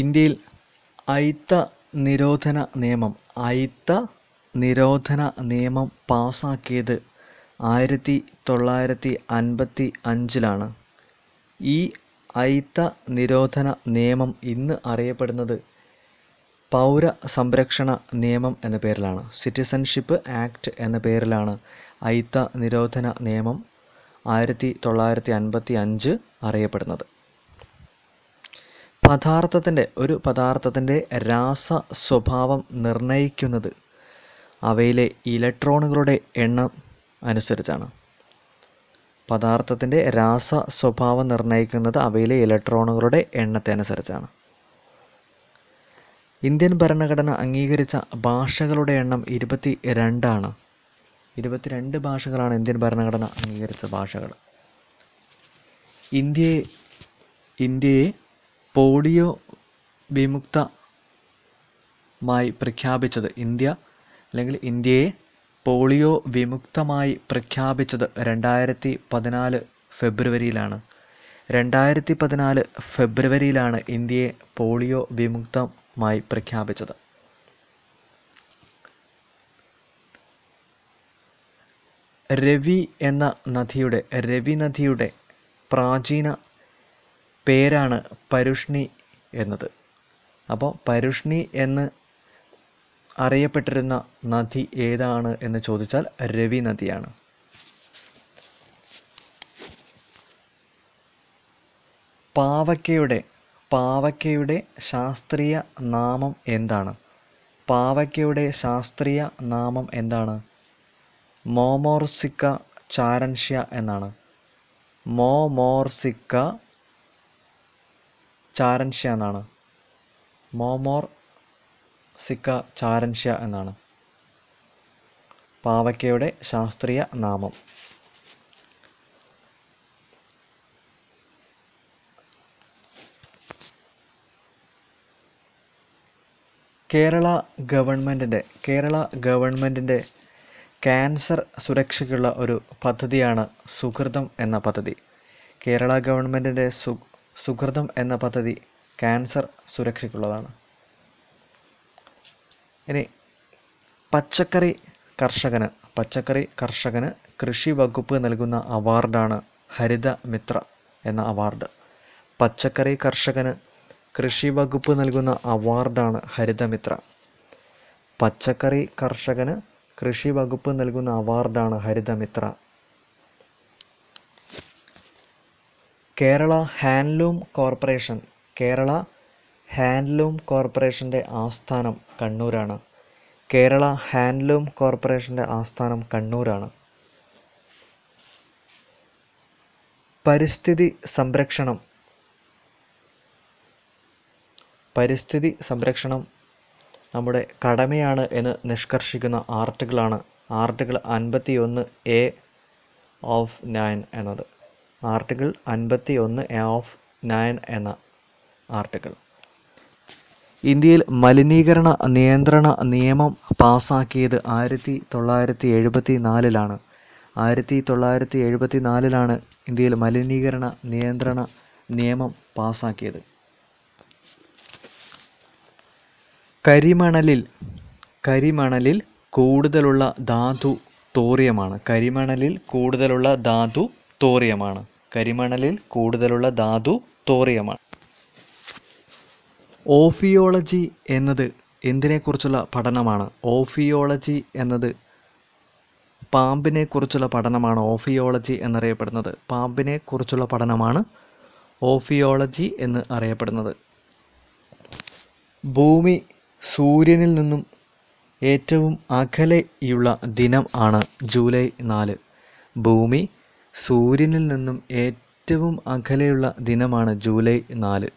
ഇന്ത്യയിൽ അയിത്ത നിരോധന നിയമം അയിത്ത നിരോധന നിയമം പാസാക്കിയത് ആയിരത്തി തൊള്ളായിരത്തി അൻപത്തി അഞ്ചിലാണ് ഈ അയിത്ത നിരോധന നിയമം ഇന്ന് അറിയപ്പെടുന്നത് പൗര സംരക്ഷണ നിയമം എന്ന പേരിലാണ് സിറ്റിസൺഷിപ്പ് ആക്ട് എന്ന പേരിലാണ് അയിത്ത നിരോധന നിയമം ആയിരത്തി തൊള്ളായിരത്തി അൻപത്തി അഞ്ച് അറിയപ്പെടുന്നത് പദാർത്ഥത്തിൻ്റെ ഒരു പദാർത്ഥത്തിൻ്റെ രാസ സ്വഭാവം നിർണ്ണയിക്കുന്നത് അവയിലെ ഇലക്ട്രോണുകളുടെ എണ്ണം അനുസരിച്ചാണ് പദാർത്ഥത്തിൻ്റെ രാസ സ്വഭാവം നിർണ്ണയിക്കുന്നത് അവയിലെ ഇലക്ട്രോണുകളുടെ എണ്ണത്തെ അനുസരിച്ചാണ് ഇന്ത്യൻ ഭരണഘടന അംഗീകരിച്ച ഭാഷകളുടെ എണ്ണം ഇരുപത്തി രണ്ടാണ് ഇരുപത്തിരണ്ട് ഭാഷകളാണ് ഇന്ത്യൻ ഭരണഘടന അംഗീകരിച്ച ഭാഷകൾ ഇന്ത്യയെ ഇന്ത്യയെ പോളിയോ വിമുക്തമായി പ്രഖ്യാപിച്ചത് ഇന്ത്യ അല്ലെങ്കിൽ ഇന്ത്യയെ പോളിയോ വിമുക്തമായി പ്രഖ്യാപിച്ചത് രണ്ടായിരത്തി പതിനാല് ഫെബ്രുവരിയിലാണ് രണ്ടായിരത്തി പതിനാല് ഫെബ്രുവരിയിലാണ് ഇന്ത്യയെ പോളിയോ വിമുക്തമായി പ്രഖ്യാപിച്ചത് രവി എന്ന നദിയുടെ രവി നദിയുടെ പ്രാചീന പേരാണ് പരുഷ്ണി എന്നത് അപ്പോൾ പരുഷ്ണി എന്ന് അറിയപ്പെട്ടിരുന്ന നദി ഏതാണ് എന്ന് ചോദിച്ചാൽ രവി നദിയാണ് പാവയ്ക്കയുടെ പാവയ്ക്കയുടെ ശാസ്ത്രീയ നാമം എന്താണ് പാവയ്ക്കയുടെ ശാസ്ത്രീയ നാമം എന്താണ് മോമോർസിക്ക ചാരൻഷ്യ എന്നാണ് മോമോർസിക്ക ചാരൻഷ്യ എന്നാണ് മോമോർ സിക്ക ചാരൻഷ്യ എന്നാണ് പാവയ്ക്കയുടെ ശാസ്ത്രീയ നാമം കേരള ഗവൺമെൻറ്റിൻ്റെ കേരള ഗവൺമെൻറ്റിൻ്റെ ക്യാൻസർ സുരക്ഷയ്ക്കുള്ള ഒരു പദ്ധതിയാണ് സുഹൃതം എന്ന പദ്ധതി കേരള ഗവൺമെൻറ്റിൻ്റെ സു സുഹൃതം എന്ന പദ്ധതി ക്യാൻസർ സുരക്ഷയ്ക്കുള്ളതാണ് ഇനി പച്ചക്കറി കർഷകന് പച്ചക്കറി കർഷകന് കൃഷി വകുപ്പ് നൽകുന്ന അവാർഡാണ് ഹരിത മിത്ര എന്ന അവാർഡ് പച്ചക്കറി കർഷകന് കൃഷി വകുപ്പ് നൽകുന്ന അവാർഡാണ് ഹരിതമിത്ര പച്ചക്കറി കർഷകന് കൃഷി വകുപ്പ് നൽകുന്ന അവാർഡാണ് Harithamithra Kerala handloom corporation Kerala handloom കോർപ്പറേഷൻ്റെ ആസ്ഥാനം കണ്ണൂരാണ് കേരള ഹാൻഡ്ലൂം കോർപ്പറേഷൻ്റെ ആസ്ഥാനം കണ്ണൂരാണ് പരിസ്ഥിതി സംരക്ഷണം പരിസ്ഥിതി സംരക്ഷണം നമ്മുടെ കടമയാണ് എന്ന് നിഷ്കർഷിക്കുന്ന ആർട്ടിക്കിളാണ് ആർട്ടിക്കിൾ അൻപത്തി ഒന്ന് എ ഓഫ് നയൻ എന്നത് ആർട്ടിക്കിൾ അൻപത്തി ഒന്ന് എ ഓഫ് നയൻ എന്ന ആർട്ടിക്കിൾ ഇന്ത്യയിൽ മലിനീകരണ നിയന്ത്രണ നിയമം പാസാക്കിയത് ആയിരത്തി തൊള്ളായിരത്തി എഴുപത്തി നാലിലാണ് ആയിരത്തി തൊള്ളായിരത്തി എഴുപത്തി നാലിലാണ് ഇന്ത്യയിൽ മലിനീകരണ നിയന്ത്രണ നിയമം പാസാക്കിയത് കരിമണലിൽ കരിമണലിൽ കൂടുതലുള്ള ധാതു തോറിയമാണ് കരിമണലിൽ കൂടുതലുള്ള ധാതു തോറിയമാണ് കരിമണലിൽ കൂടുതലുള്ള ധാതു തോറിയമാണ് ഓഫിയോളജി എന്നത് എന്തിനെക്കുറിച്ചുള്ള പഠനമാണ് ഓഫിയോളജി എന്നത് പാമ്പിനെക്കുറിച്ചുള്ള പഠനമാണ് ഓഫിയോളജി എന്നറിയപ്പെടുന്നത് പാമ്പിനെക്കുറിച്ചുള്ള പഠനമാണ് ഓഫിയോളജി എന്ന് അറിയപ്പെടുന്നത് ഭൂമി സൂര്യനിൽ നിന്നും ഏറ്റവും അകലെയുള്ള ദിനം ആണ് ജൂലൈ നാല് ഭൂമി സൂര്യനിൽ നിന്നും ഏറ്റവും അകലെയുള്ള ദിനമാണ് ജൂലൈ നാല്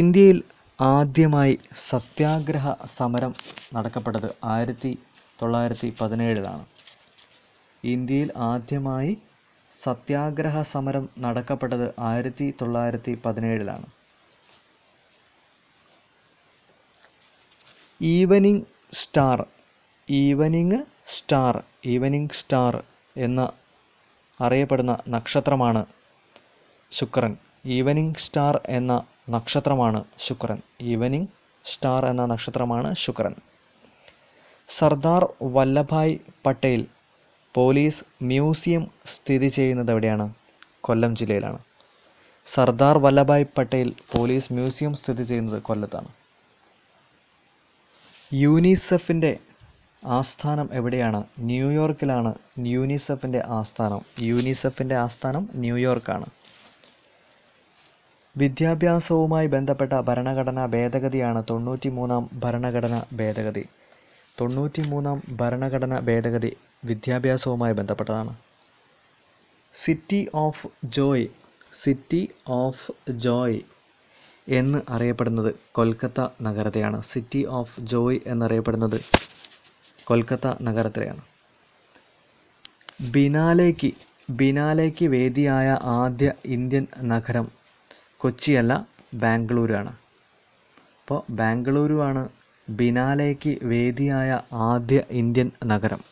ഇന്ത്യയിൽ ആദ്യമായി സത്യാഗ്രഹ സമരം നടക്കപ്പെട്ടത് ആയിരത്തി തൊള്ളായിരത്തി പതിനേഴിലാണ് ഇന്ത്യയിൽ ആദ്യമായി സത്യാഗ്രഹ സമരം നടക്കപ്പെട്ടത് ആയിരത്തി തൊള്ളായിരത്തി പതിനേഴിലാണ് evening star evening star evening star എന്ന് അറിയപ്പെടുന്ന നക്ഷത്രമാണ് ശുക്രൻ ഈവനിംഗ് സ്റ്റാർ എന്ന നക്ഷത്രമാണ് ശുക്രൻ ഈവനിംഗ് സ്റ്റാർ എന്ന നക്ഷത്രമാണ് ശുക്രൻ സർദാർ വല്ലഭായ് പട്ടേൽ പോലീസ് മ്യൂസിയം സ്ഥിതി ചെയ്യുന്നത് എവിടെയാണ് കൊല്ലം ജില്ലയിലാണ് സർദാർ വല്ലഭായ് പട്ടേൽ പോലീസ് മ്യൂസിയം സ്ഥിതി ചെയ്യുന്നത് കൊല്ലത്താണ് യൂനിസെഫിൻ്റെ ആസ്ഥാനം എവിടെയാണ് ന്യൂയോർക്കിലാണ് യൂനിസെഫിൻ്റെ ആസ്ഥാനം യൂനിസെഫിൻ്റെ ആസ്ഥാനം ന്യൂയോർക്കാണ് വിദ്യാഭ്യാസവുമായി ബന്ധപ്പെട്ട ഭരണഘടനാ ഭേദഗതിയാണ് തൊണ്ണൂറ്റി മൂന്നാം ഭരണഘടനാ ഭേദഗതി തൊണ്ണൂറ്റി മൂന്നാം ഭരണഘടന ഭേദഗതി വിദ്യാഭ്യാസവുമായി ബന്ധപ്പെട്ടതാണ് city of joy city of joy എന്ന് അറിയപ്പെടുന്നത് കൊൽക്കത്ത നഗരത്തെയാണ് സിറ്റി ഓഫ് ജോയ് എന്നറിയപ്പെടുന്നത് കൊൽക്കത്ത നഗരത്തിലെയാണ് ബിനാലേക്ക് ബിനാലേക്ക് വേദിയായ ആദ്യ ഇന്ത്യൻ നഗരം കൊച്ചിയല്ല ബാംഗ്ലൂരാണ് അപ്പോൾ ബാംഗ്ലൂരുവാണ് ബിനാലേക്ക് വേദിയായ ആദ്യ ഇന്ത്യൻ നഗരം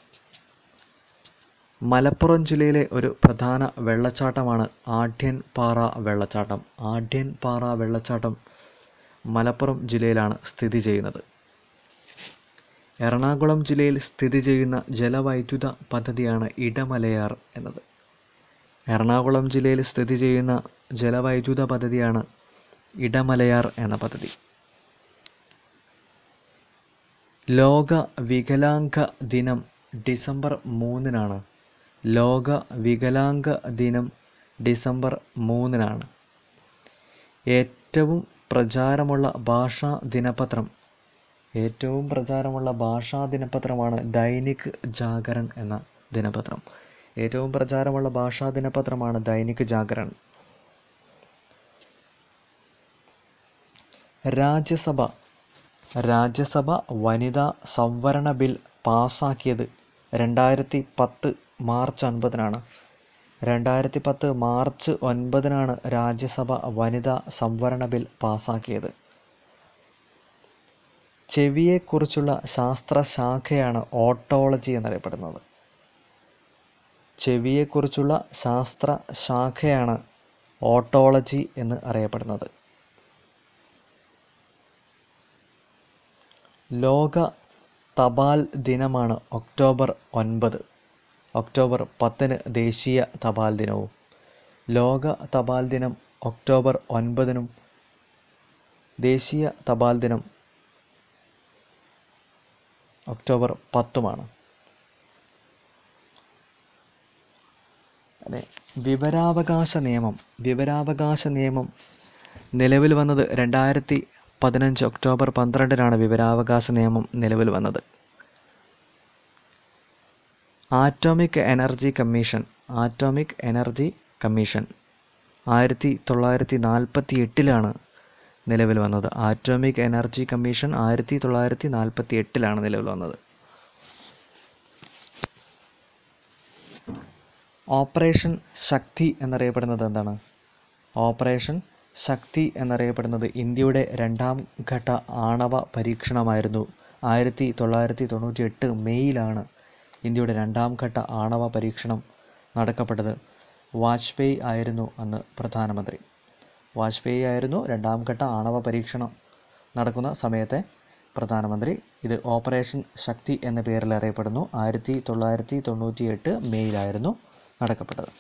മലപ്പുറം ജില്ലയിലെ ഒരു പ്രധാന വെള്ളച്ചാട്ടമാണ് ആഢ്യൻപാറ വെള്ളച്ചാട്ടം ആഢ്യൻപാറ വെള്ളച്ചാട്ടം മലപ്പുറം ജില്ലയിലാണ് സ്ഥിതി ചെയ്യുന്നത് എറണാകുളം ജില്ലയിൽ സ്ഥിതി ചെയ്യുന്ന ജലവൈദ്യുത പദ്ധതിയാണ് ഇടമലയാർ എന്നത് എറണാകുളം ജില്ലയിൽ സ്ഥിതി ചെയ്യുന്ന ജലവൈദ്യുത പദ്ധതിയാണ് ഇടമലയാർ എന്ന പദ്ധതി ലോക വികലാംഗ ദിനം ഡിസംബർ മൂന്നിനാണ് ലോക വികലാംഗ ദിനം ഡിസംബർ മൂന്നിനാണ് ഏറ്റവും പ്രചാരമുള്ള ഭാഷാ ദിനപത്രം ഏറ്റവും പ്രചാരമുള്ള ഭാഷാ ദിനപത്രമാണ് ദൈനിക് ജാഗരൺ എന്ന ദിനപത്രം ഏറ്റവും പ്രചാരമുള്ള ഭാഷാ ദിനപത്രമാണ് ദൈനിക് ജാഗരൺ രാജ്യസഭ രാജ്യസഭ വനിതാ സംവരണ ബിൽ പാസാക്കിയത് രണ്ടായിരത്തി പത്ത് മാർച്ച് ഒൻപതിനാണ് രണ്ടായിരത്തി പത്ത് മാർച്ച് ഒൻപതിനാണ് രാജ്യസഭ വനിതാ സംവരണ ബിൽ പാസാക്കിയത് ചെവിയെക്കുറിച്ചുള്ള ശാസ്ത്രശാഖയാണ് ഓട്ടോളജി എന്നറിയപ്പെടുന്നത് ചെവിയെക്കുറിച്ചുള്ള ശാസ്ത്ര ശാഖയാണ് ഓട്ടോളജി എന്ന് അറിയപ്പെടുന്നത് ലോക തപാൽ ദിനമാണ് ഒക്ടോബർ ഒൻപത് ഒക്ടോബർ പത്തിന് ദേശീയ തപാൽ ദിനവും ലോക തപാൽ ദിനം ഒക്ടോബർ ഒൻപതിനും ദേശീയ തപാൽ ദിനം ഒക്ടോബർ പത്തുമാണ് അതെ വിവരാവകാശ നിയമം വിവരാവകാശ നിയമം നിലവിൽ വന്നത് രണ്ടായിരത്തി പതിനഞ്ച് ഒക്ടോബർ പന്ത്രണ്ടിനാണ് വിവരാവകാശ നിയമം നിലവിൽ വന്നത് atomic energy commission atomic energy commission ആയിരത്തി തൊള്ളായിരത്തി നാൽപ്പത്തി എട്ടിലാണ് നിലവിൽ വന്നത് ആറ്റോമിക് എനർജി കമ്മീഷൻ ആയിരത്തി തൊള്ളായിരത്തി നാൽപ്പത്തി എട്ടിലാണ് നിലവിൽ വന്നത് ഓപ്പറേഷൻ ശക്തി എന്നറിയപ്പെടുന്നത് എന്താണ് ഓപ്പറേഷൻ ശക്തി എന്നറിയപ്പെടുന്നത് ഇന്ത്യയുടെ രണ്ടാം ഘട്ട ആണവ പരീക്ഷണമായിരുന്നു ആയിരത്തി തൊള്ളായിരത്തി തൊണ്ണൂറ്റി എട്ട് മെയ്യിലാണ് ഇന്ത്യയുടെ രണ്ടാം ഘട്ട ആണവ പരീക്ഷണം നടക്കപ്പെട്ടത് വാജ്പേയി ആയിരുന്നു അന്ന് പ്രധാനമന്ത്രി വാജ്പേയി ആയിരുന്നു രണ്ടാം ഘട്ട ആണവ പരീക്ഷണം നടക്കുന്ന സമയത്തെ പ്രധാനമന്ത്രി ഇത് ഓപ്പറേഷൻ ശക്തി എന്ന പേരിൽ അറിയപ്പെടുന്നു ആയിരത്തി തൊള്ളായിരത്തി തൊണ്ണൂറ്റി എട്ട് മെയ്യിലായിരുന്നു നടക്കപ്പെട്ടത്